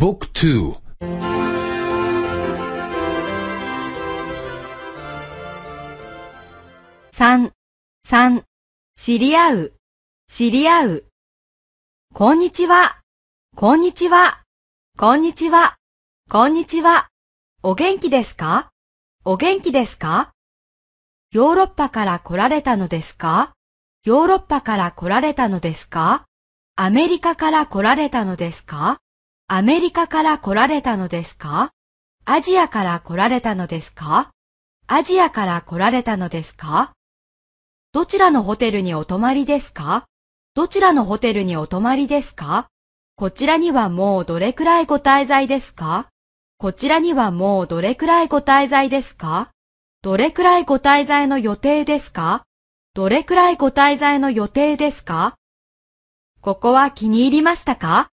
บุ๊ก三、三、知り合う、知り合う。こんにちは、こんにちは、こんにちは、こんにちは。お元気ですかお元気ですかヨーロッパから来られたのですかヨーロッパから来られたのですかアメリカから来られたのですかアメリカから来られたのですかアジアから来られたのですかアジアから来られたのですかどちらのホテルにお泊まりですかどちらのホテルにお泊まりですかこちらにはもうどれくらいご滞在ですかこちらにはもうどれくらいご滞在ですかどれくらいご滞在の予定ですかどれくらいご滞在の予定ですかここは気に入りましたか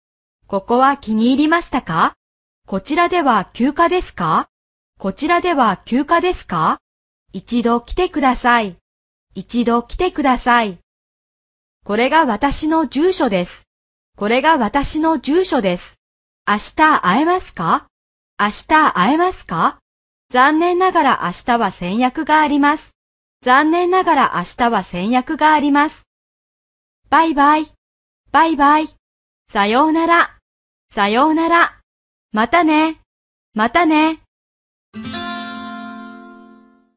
ここは気に入りましたかこちらでは休暇ですかこちらでは休暇ですか一度来てください。一度来てください。これが私の住所です。これが私の住所です。明日会えますか明日会えますか残念ながら明日は戦略があります。残念ながら明日は戦略があります。バイバイ。バイバイ。さようなら。さようなら。またね。またね。